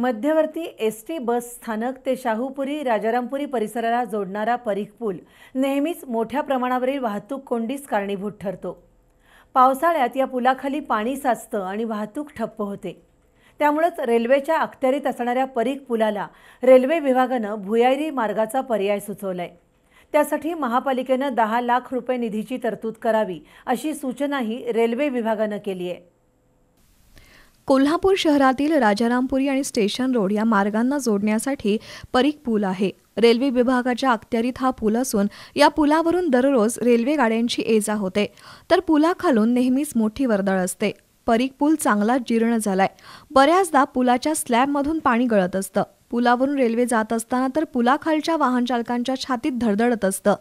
मध्यवर्ती S T bus स्थानक ते शाहूपुरी राजारामपुरी परिसराला जोडणारा परीख पूल नेहमीच मोठ्या प्रमाणावरील वाहतूक कोंडीस कारणीभूत ठरतो पावसाळ्यात या पुलाखाली पाणी साचतं आणि वाहतूक ठप्प होते त्यामुळंच रेल्वेच्या अखत्यारीत असणाऱ्या परीख पुलाला रेल्वे विभागानं भुयारी मार्गाचा पर्याय सुचवलाय त्यासाठी महापालिकेनं दहा लाख रुपये निधीची तरतूद करावी अशी सूचनाही रेल्वे विभागानं केली आहे कोल्हापूर शहरातील राजारामपुरी आणि स्टेशन रोड या मार्गांना जोडण्यासाठी परीक पूल आहे रेल्वे विभागाच्या अखत्यारीत हा पूल असून या पुलावरून दररोज रेल्वे गाड्यांची ये जा होते तर पुलाखालून नेहमीच मोठी वर्दळ असते परीक पूल चांगला जीर्ण झालाय बऱ्याचदा पुलाच्या स्लॅबमधून पाणी गळत असतं पुलावरून रेल्वे जात असताना तर पुलाखालच्या वाहन चालकांच्या छातीत धडधडत असतं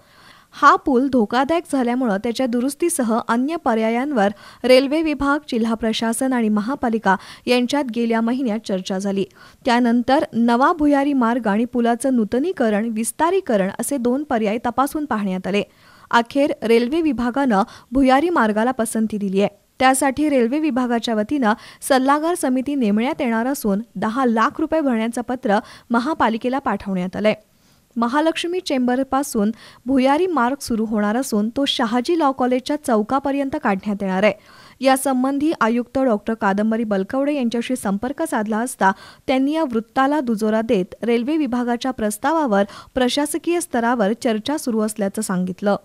हा पूल धोकादायक झाल्यामुळं त्याच्या दुरुस्तीसह अन्य पर्यायांवर रेल्वे विभाग जिल्हा प्रशासन आणि महापालिका यांच्यात गेल्या महिन्यात चर्चा झाली त्यानंतर नवा भुयारी मार्ग आणि पुलाचं नूतनीकरण विस्तारीकरण असे दोन पर्याय तपासून पाहण्यात आले अखेर रेल्वे विभागानं भुयारी मार्गाला पसंती दिली आहे त्यासाठी रेल्वे विभागाच्या वतीनं सल्लागार समिती नेमण्यात येणार असून दहा लाख रुपये भरण्याचं पत्र महापालिकेला पाठवण्यात आलं आहे महालक्ष्मी चेंबरपासून भुयारी मार्ग सुरू होणार असून तो शहाजी लॉ कॉलेजच्या चौकापर्यंत काढण्यात येणार आहे यासंबंधी आयुक्त डॉक्टर कादंबरी बलकवडे यांच्याशी संपर्क साधला असता त्यांनी या वृत्ताला दुजोरा देत रेल्वे विभागाच्या प्रस्तावावर प्रशासकीय स्तरावर चर्चा सुरू असल्याचं सांगितलं